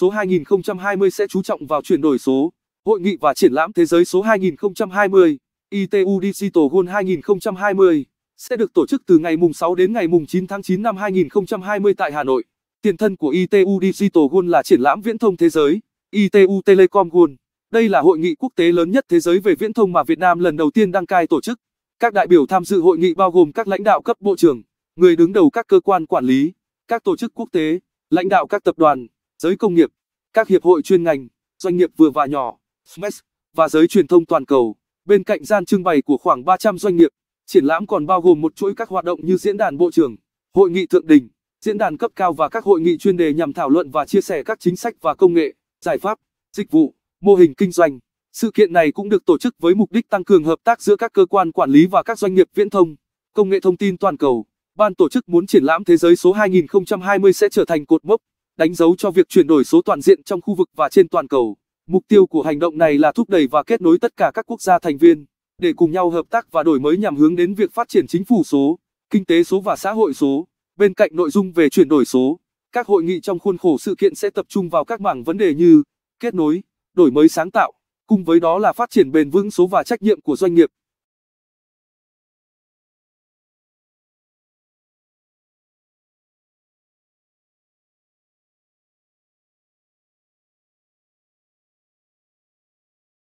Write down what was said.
số 2020 sẽ chú trọng vào chuyển đổi số, hội nghị và triển lãm thế giới số 2020, ITU Digital Gold 2020 sẽ được tổ chức từ ngày mùng 6 đến ngày mùng 9 tháng 9 năm 2020 tại Hà Nội. Tiền thân của ITU Digital World là triển lãm viễn thông thế giới, ITU Telecom World. Đây là hội nghị quốc tế lớn nhất thế giới về viễn thông mà Việt Nam lần đầu tiên đăng cai tổ chức. Các đại biểu tham dự hội nghị bao gồm các lãnh đạo cấp bộ trưởng, người đứng đầu các cơ quan quản lý, các tổ chức quốc tế, lãnh đạo các tập đoàn giới công nghiệp, các hiệp hội chuyên ngành, doanh nghiệp vừa và nhỏ, SMES, và giới truyền thông toàn cầu. Bên cạnh gian trưng bày của khoảng 300 doanh nghiệp, triển lãm còn bao gồm một chuỗi các hoạt động như diễn đàn bộ trưởng, hội nghị thượng đỉnh, diễn đàn cấp cao và các hội nghị chuyên đề nhằm thảo luận và chia sẻ các chính sách và công nghệ, giải pháp, dịch vụ, mô hình kinh doanh. Sự kiện này cũng được tổ chức với mục đích tăng cường hợp tác giữa các cơ quan quản lý và các doanh nghiệp viễn thông, công nghệ thông tin toàn cầu. Ban tổ chức muốn triển lãm thế giới số 2020 sẽ trở thành cột mốc đánh dấu cho việc chuyển đổi số toàn diện trong khu vực và trên toàn cầu. Mục tiêu của hành động này là thúc đẩy và kết nối tất cả các quốc gia thành viên để cùng nhau hợp tác và đổi mới nhằm hướng đến việc phát triển chính phủ số, kinh tế số và xã hội số. Bên cạnh nội dung về chuyển đổi số, các hội nghị trong khuôn khổ sự kiện sẽ tập trung vào các mảng vấn đề như kết nối, đổi mới sáng tạo, cùng với đó là phát triển bền vững số và trách nhiệm của doanh nghiệp.